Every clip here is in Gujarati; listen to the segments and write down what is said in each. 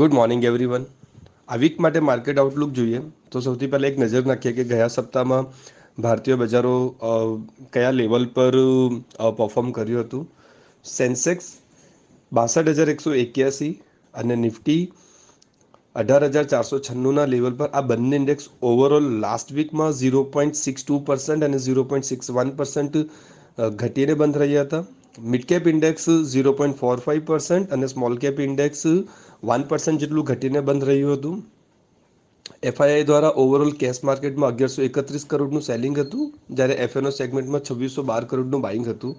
ગુડ મોર્નિંગ એવરીવન આ વીક માટે માર્કેટ આઉટલુક જોઈએ તો સૌથી પહેલાં એક નજર નાખીએ કે ગયા સપ્તાહમાં ભારતીય બજારો કયા લેવલ પર પરફોર્મ કર્યું હતું સેન્સેક્સ બાસઠ હજાર એકસો એક્યાસી અને નિફ્ટી અઢાર હજાર ચારસો છન્નુંના લેવલ પર આ બંને ઇન્ડેક્સ ઓવરઓલ લાસ્ટ વીકમાં zero point six two percent અને zero point six one percent ઘટીને બંધ રહ્યા હતા mid cap index zero point four five percent અને small cap index one percent જેટલું ઘટીને બંધ રહ્યું હતું એફઆઈઆઈ દ્વારા ઓવરઓલ કેશ માર્કેટમાં અગિયારસો એકત્રીસ કરોડનું સેલિંગ હતું જ્યારે એફએનઓ સેગમેન્ટમાં છવ્વીસો બાર કરોડનું બાઇંગ હતું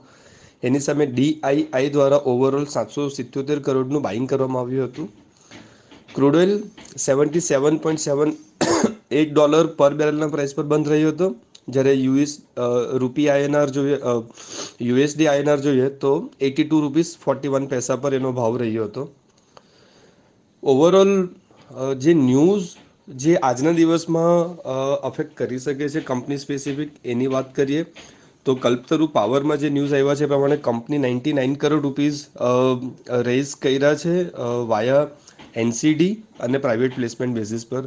એની સામે ડીઆઈઆઈ દ્વારા ઓવરઓલ સાતસો સિત્યોતેર કરોડનું બાઇંગ કરવામાં આવ્યું હતું crude oil seventy seven point seven eight dollar પર બેરલના પ્રાઇસ પર બંધ રહ્યો હતો જ્યારે યુએસ રૂપી આઈએનઆર જોઈએ યુએસડી આઈએનઆર જોઈએ તો eighty two rupees forty one paisa પર એનો ભાવ રહ્યો હતો ઓવરઓલ જે ન્યૂઝ જે આજના દિવસમાં અફેક્ટ કરી શકે છે કંપની સ્પેસિફિક એની વાત કરીએ તો કલ્પતરુ પાવરમાં જે ન્યૂઝ આવ્યા છે પ્રમાણે company ninety nine crore rupees raise કર્યા છે વાયા એનસીડી અને પ્રાઇવેટ પ્લેસમેન્ટ બેઝિસ પર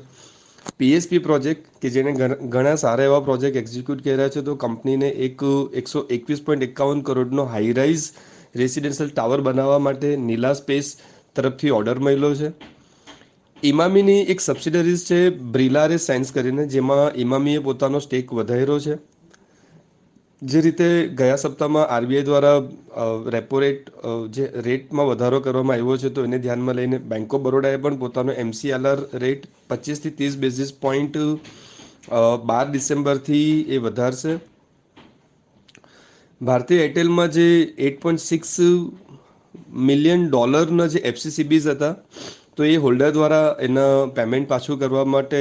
પીએસપી પ્રોજેક્ટ કે જેને ઘણા સારા એવા પ્રોજેક્ટ એક્ઝિક્યુટ કર્યા છે તો કંપનીને એક એકસો એકવીસ પોઈન્ટ એકાવન કરોડનો હાઈ રાઇઝ રેસિડેન્શિયલ ટાવર બનાવવા માટે નીલા સ્પેસ તરફથી ઓર્ડર મળેલો છે ઇમામીની એક સબસિડરીઝ છે બ્રિલારે સાયન્સ કરીને જેમાં ઇમામીએ પોતાનો સ્ટેક વધાર્યો છે જે રીતે ગયા સપ્તાહમાં આરબીઆઈ દ્વારા રેપો રેટ જે રેટમાં વધારો કરવામાં આવ્યો છે તો એને ધ્યાનમાં લઈને બેંક ઓફ બરોડાએ પણ પોતાનો એમસીએલઆર રેટ પચીસથી ત્રીસ બેઝિસ પોઈન્ટ બાર ડિસેમ્બરથી એ વધારશે ભારતીય એરટેલમાં જે એટ પોઈન્ટ સિક્સ મિલિયન ડોલરના જે એફસીસીબીઝ હતા તો એ હોલ્ડર દ્વારા એના પેમેન્ટ પાછું કરવા માટે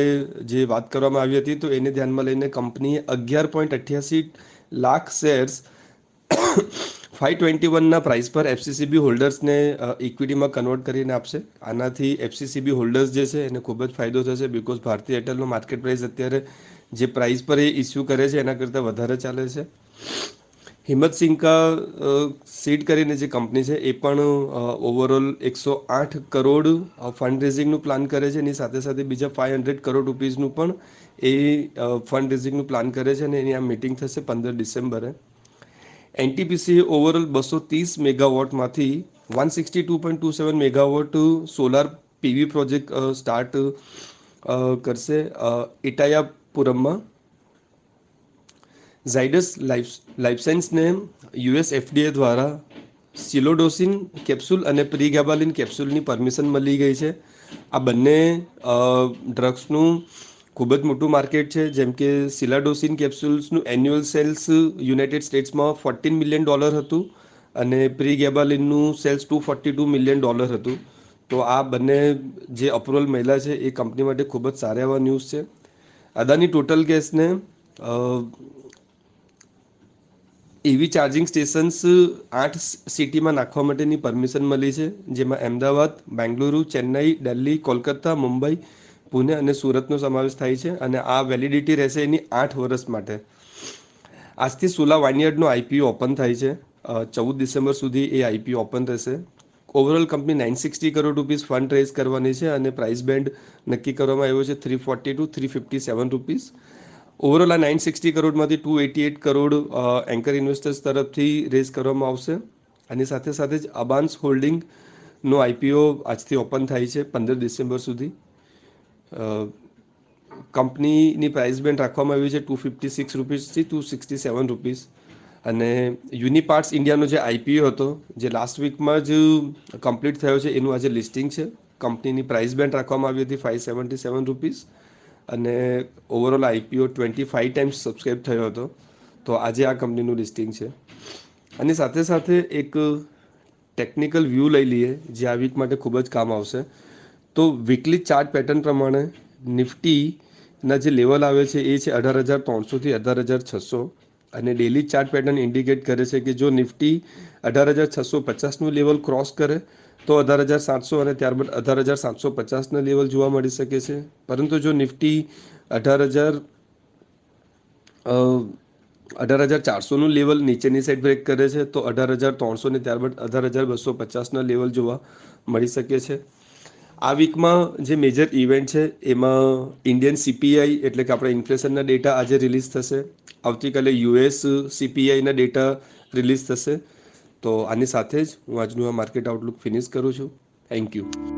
જે વાત કરવામાં આવી હતી તો એને ધ્યાનમાં લઈને કંપનીએ અગિયાર પોઈન્ટ અઠ્યાસી લાખ શેર્સ ફાઇવ ટ્વેન્ટી વનના પ્રાઇસ પર એફસીસીબી હોલ્ડર્સને ઇક્વિટીમાં કન્વર્ટ કરીને આપશે આનાથી એફસીસીબી હોલ્ડર્સ જે છે એને ખૂબ જ ફાયદો થશે બિકોઝ ભારતીય એરટેલનો માર્કેટ પ્રાઇસ અત્યારે જે પ્રાઇસ પર એ ઇસ્યુ કરે છે એના કરતાં વધારે ચાલે છે હિંમતસિંહ કા સીડ કરીને જે કંપની છે એ પણ ઓવરઓલ એકસો આઠ કરોડ ફંડ રેઝિંગનું પ્લાન કરે છે એની સાથે સાથે બીજા ફાઇવ હંડ્રેડ કરોડ રૂપીઝનું પણ એ ફંડ રેઝિંગનું પ્લાન કરે છે અને એની આ મિટિંગ થશે પંદર ડિસેમ્બરે એનટીપીસી ઓવરઓલ બસો ત્રીસ મેગાવોટમાંથી one sixty two point two seven megawatt solar PV project start કરશે ઇટાયાપુરમમાં ઝાયડસ લાઇફસાઇન્સને યુએસ એફડીએ દ્વારા સિલોડોસિન કેપ્સ્યુલ અને પ્રીગેબાલિન કેપ્સ્યુલની પરમિશન મળી ગઈ છે આ બંને ડ્રગ્સનું ખૂબ જ મોટું માર્કેટ છે જેમ કે સિલાડોસિન કેપ્સ્યુલ્સનું એન્યુઅલ સેલ્સ યુનાઇટેડ સ્ટેટ્સમાં ફોર્ટીન મિલિયન ડોલર હતું અને પ્રીગેબાલિનનું sales two forty two million dollar હતું તો આ બંને જે અપ્રુવલ મહિલા છે એ કંપની માટે ખૂબ જ સારા એવા ન્યૂઝ છે અદાની ટોટલ કેસને એવી ચાર્જિંગ સ્ટેશન્સ આઠ સિટીમાં નાખવા માટેની પરમિશન મળી છે જેમાં અમદાવાદ બેંગલુરુ ચેન્નઈ દિલ્હી કોલકાતા મુંબઈ પુણે અને સુરતનો સમાવેશ થાય છે અને આ વેલિડિટી રહેશે એની આઠ વર્ષ માટે આજથી સુલા વાનિયાર્ડનો આઈપીઓ ઓપન થાય છે ચૌદ ડિસેમ્બર સુધી એ આઈપીઓ ઓપન રહેશે overall company nine sixty crore rupees fund raise કરવાની છે અને પ્રાઇસ બેન્ડ નક્કી કરવામાં આવ્યો છે three forty two three fifty seven rupees overall આ નાઇન સિક્સટી કરોડમાંથી two eighty eight crore anchor investors તરફથી રેઝ કરવામાં આવશે અને સાથે સાથે જ અબાન્સ હોલ્ડિંગનો આઈપીઓ આજથી ઓપન થાય છે પંદર ડિસેમ્બર સુધી કંપનીની પ્રાઇસ બેન્ડ રાખવામાં આવી છે ટુ ફિફ્ટી સિક્સ રૂપીઝથી ટુ સિક્સટી સેવન રૂપીઝ અને યુનિપાર્ટ્સ ઇન્ડિયાનો જે આઈપીઓ હતો જે લાસ્ટ વીકમાં જ કમ્પ્લીટ થયો છે એનું આજે લિસ્ટિંગ છે કંપનીની પ્રાઇસ બેન્ડ રાખવામાં આવી હતી ફાઇવ સેવન્ટી સેવન રૂપીઝ અને overall IPO twenty five times subscribe થયો હતો તો આજે આ કંપનીનું લિસ્ટિંગ છે અને સાથે સાથે એક ટેકનિકલ વ્યૂ લઈ લઈએ જે આ વીક માટે ખૂબ જ કામ આવશે તો વીકલી ચાર્ટ પેટર્ન પ્રમાણે નિફ્ટીના જે લેવલ આવે છે એ છે અઢાર હજાર ત્રણસોથી અઢાર હજાર છસો અને ડેલી ચાર્ટ પેટર્ન ઇન્ડિકેટ કરે છે કે જો નિફ્ટી અઢાર હજાર છસો પચાસનું લેવલ ક્રોસ કરે તો અઢાર હજાર સાતસો અને ત્યારબાદ અઢાર હજાર સાતસો પચાસના લેવલ જોવા મળી શકે છે પરંતુ જો નિફ્ટી અઢાર હજાર અઢાર હજાર ચારસોનું લેવલ નીચેની સાઈડ બ્રેક કરે છે તો અઢાર હજાર ત્રણસો ને ત્યારબાદ અઢાર હજાર બસો પચાસના લેવલ જોવા મળી શકે છે આ વીકમાં જે મેજર ઇવેન્ટ છે એમાં ઇન્ડિયન સીપીઆઈ એટલે કે આપણે ઇન્ફ્લેશનના ડેટા આજે રિલીઝ થશે આવતીકાલે યુએસ સીપીઆઈના ડેટા રિલીઝ થશે તો આની સાથે જ હું આજનું આ માર્કેટ આઉટલુક ફિનિશ કરું છું થેન્ક યુ